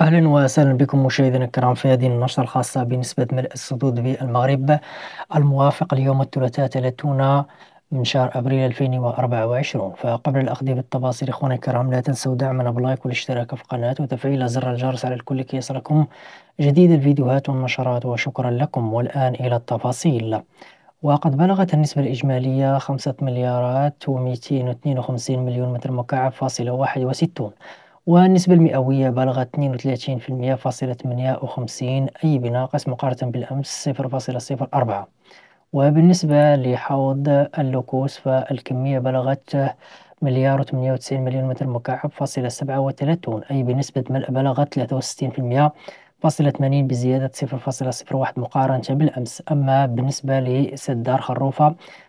اهلا وسهلا بكم مشاهدينا الكرام في هذه النشره الخاصه بنسبه ملء الصدود بالمغرب الموافق اليوم الثلاثاء 30 من شهر ابريل 2024 فقبل الاخذ بالتفاصيل اخواني الكرام لا تنسوا دعمنا بلايك والاشتراك في القناه وتفعيل زر الجرس على الكل كي يصلكم جديد الفيديوهات والنشرات وشكرا لكم والان الى التفاصيل وقد بلغت النسبة الإجمالية خمسة مليارات ومئتين واثنين وخمسين مليون متر مكعب فاصلة واحد وستون والنسبة المئوية بلغت 32% فاصلة 58 أي بناقص مقارنة بالأمس 0.04 وبالنسبة لحوض اللوكوس فالكمية بلغت مليار و 98 مليون متر مكعب فاصلة 37 أي بنسبة ملء بلغت 63% فاصلة 80 بزيادة 0.01 مقارنة بالأمس أما بالنسبة لسدار خروفة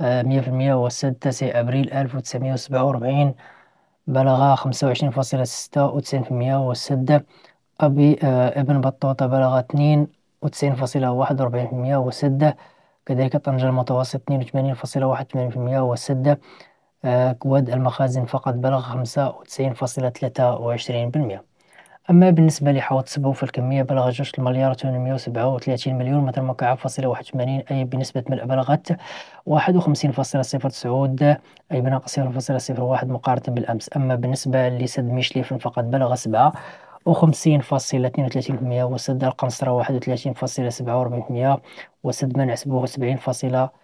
مية في المية وسد تسعة أبريل ألف وتسعمية وسبعة وأربعين بلغ خمسة وعشرين فاصلة ستة وتسعين في المية وسد أبي آه، ابن بطوطة بلغ اثنين وتسعين فاصلة واحد وأربعين في المية وسد كذلك طنجة المتوسط اثنين وثمانين فاصلة واحد وثمانين في المية وسد كواد آه، المخازن فقط بلغ خمسة وتسعين فاصلة ثلاثة وعشرين بالمية أما بالنسبة لحوض سبو الكميه بلغ جوج المليار و سبعة 837 مليون متر مكعب فاصلة واحد 81 أي بنسبة ملء بلغت واحد فاصله صفر تسعود أي بناقص واحد مقارنة بالأمس أما بالنسبة لسد ميشليفن فقد بلغ سبعة وخمسين فاصلة اثنين وثلاثين بالمئة وسد القنصرة واحد وثلاثين فاصلة سبعة وأربعين بالمئة وسد منع سبوه سبعين فاصلة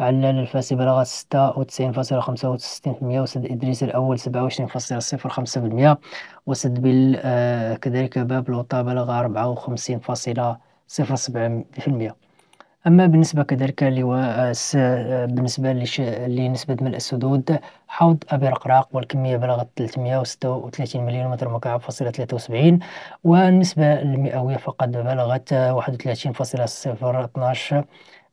علال الفاسي بلغت ستة وتسعين فاصلة خمسة وستين في المية وسد إدريس الأول سبعة وعشرين فاصلة صفر خمسة في المية وسد بل آه، كذلك باب لوطا بلغ ربعة وخمسين فاصلة صفر سبعة في المية أما بالنسبة كذلك لواء آه، آه، بالنسبة لنسبة ملء السدود حوض أبي رقراق والكمية بلغت 336 مليون متر مكعب فاصلة 73 والنسبة المئوية فقد بلغت فاصلة 31.012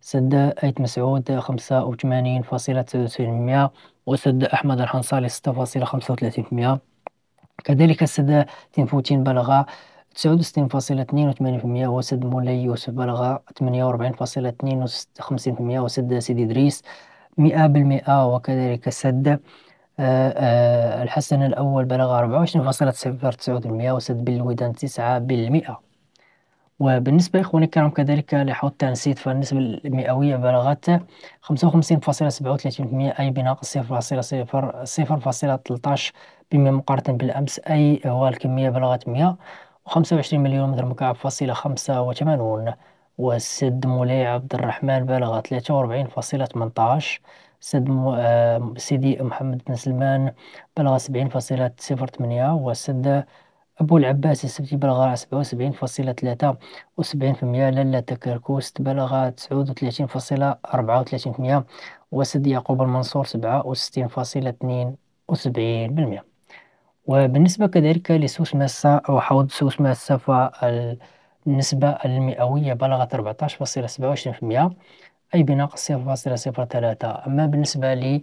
سد آيت مسعود خمسة وثمانين فاصلة في وسد أحمد الحنصالي ستة فاصلة خمسة وثلاثين كذلك سد تنفوتين بلغ تسعود وستين فاصلة اثنين وثمانين في وسد مولاي يوسف بلغ ثمانية وأربعين فاصلة اثنين وخمسين في وسد سيدي إدريس مئة بالمئة وكذلك سد آه، آه، الحسن الأول بلغ ربعة وعشرين فاصلة صفر تسعود وسد بالودان تسعة بالمئة وبالنسبة لإخواني الكرام كذلك لحوض تانسيت فالنسبة المئوية بلغت 55.37% أي بناقص في بما مقارنة بالأمس أي هو الكمية بلغت 125 مليون متر مكعب فاصلة 85 وسد مولاي عبد الرحمن بلغ 43.18 سد آه، سيدي محمد بن سلمان بلغ 70.08 وسد أبو العباس السبتي بلغ سبعة وسبعين فاصلة ثلاثة وسبعين في المئة للا تكركوس بلغ تسعود وثلاثين فاصلة أربعة وثلاثين في المئة وسد يعقوب المنصور سبعة وستين فاصلة اثنين وسبعين بالمئة وبالنسبة كذلك لسوس ماسة أو حوض سوس ماسة فالنسبة المئوية بلغت أربعتاش فاصلة سبعة وعشرين في المئة أي بناقص صفر فاصلة صفر ثلاثة أما بالنسبة لي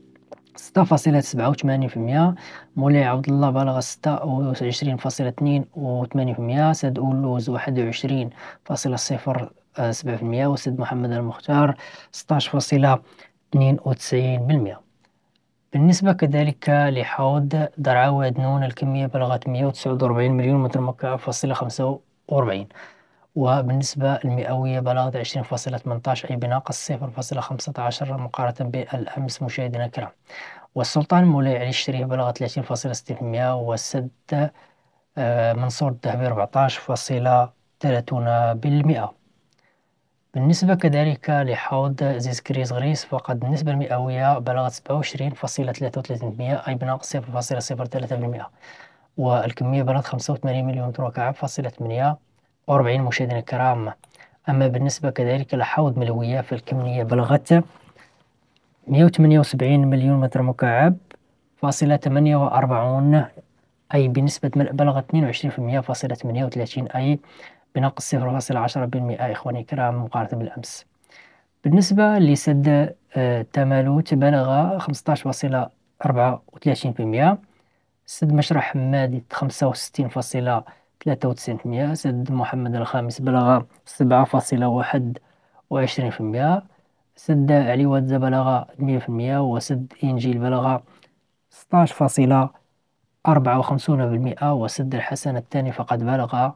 ستة فاصلة سبعة وثمانين في المية مولاي عبد الله بلغ ستة وعشرين فاصلة اثنين وثمانين في المية سيد أولوز واحد وعشرين فاصلة صفر سبعة في المية وسيد محمد المختار ستاش فاصلة اثنين وتسعين بالمية بالنسبة كذلك لحوض درعا ودنون الكمية بلغت مية وتسعة وأربعين مليون متر مكعب فاصلة خمسة وأربعين وبالنسبة المئوية بلغت 20.18 أي بناقص 0.15 مقارنة بالأمس مشاهدينا الكرام والسلطان مولاي علي الشريف بلغت 30.6% والسد منصور الذهبي 14.30% بالنسبة كذلك لحوض زيز كريز غريس فقد النسبة المئوية بلغت 27.33% أي بناقص 0.03% والكمية بلغت 85 مليون متر كعب فاصلة 8 وأربعين مشاهدينا الكرام أما بالنسبة كذلك لحوض ملوية فالكمية بلغت مية وثمانية وسبعين مليون متر مكعب فاصلة ثمانية وأربعون أي بنسبة ملء بلغت اثنين وعشرين في المية فاصلة ثمانية وثلاثين أي بنقص صفر فاصلة عشرة بالمئة إخواني الكرام مقارنة بالأمس بالنسبة لسد آه، تمالوت بلغ خمسطاش فاصلة أربعة وثلاثين في المئة سد مشرح مادي خمسة وستين فاصلة تلاتة وتسعين في المية سد محمد الخامس بلغ سبعة فاصلة واحد وعشرين في المية سد علي واتزا بلغ مية في المية وسد إنجيل بلغ ستاش فاصلة أربعة وخمسون بالمئة وسد الحسن الثاني فقد بلغ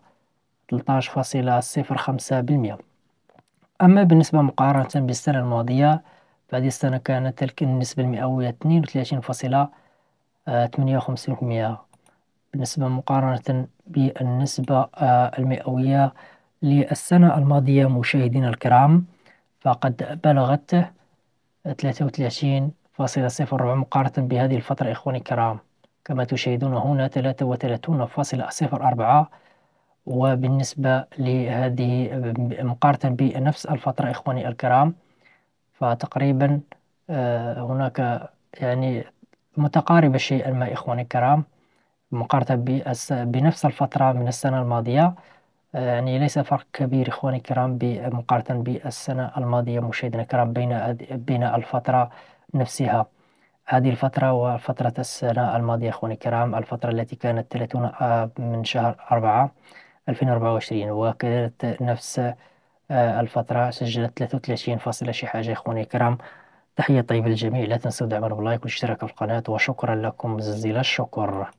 تلتاش فاصلة صفر خمسة بالمئة أما بالنسبة مقارنة بالسنة الماضية فهذه السنة كانت النسبة المئوية اثنين وثلاثين فاصلة ثمانية وخمسين في المئة نسبة مقارنة بالنسبة آه، المئوية للسنة الماضية مشاهدينا الكرام فقد بلغت ثلاثة وثلاثين فاصلة صفر مقارنة بهذه الفترة إخواني الكرام كما تشاهدون هنا ثلاثة وثلاثون فاصلة صفر أربعة وبالنسبة لهذه مقارنة بنفس الفترة إخواني الكرام فتقريبا آه، هناك يعني متقاربة شيئا ما إخواني الكرام مقارنة بنفس الفترة من السنة الماضية آه، يعني ليس فرق كبير إخواني الكرام مقارنة بالسنة الماضية مشاهدينا الكرام بين بين الفترة نفسها هذه الفترة وفترة السنة الماضية إخواني الكرام الفترة التي كانت 30 آه، من شهر أربعة 2024 وكانت نفس آه، الفترة سجلت 33 فاصلة شي حاجة إخواني الكرام تحية طيبة للجميع لا تنسوا دعمنا باللايك والاشتراك في القناة وشكرا لكم جزيل الشكر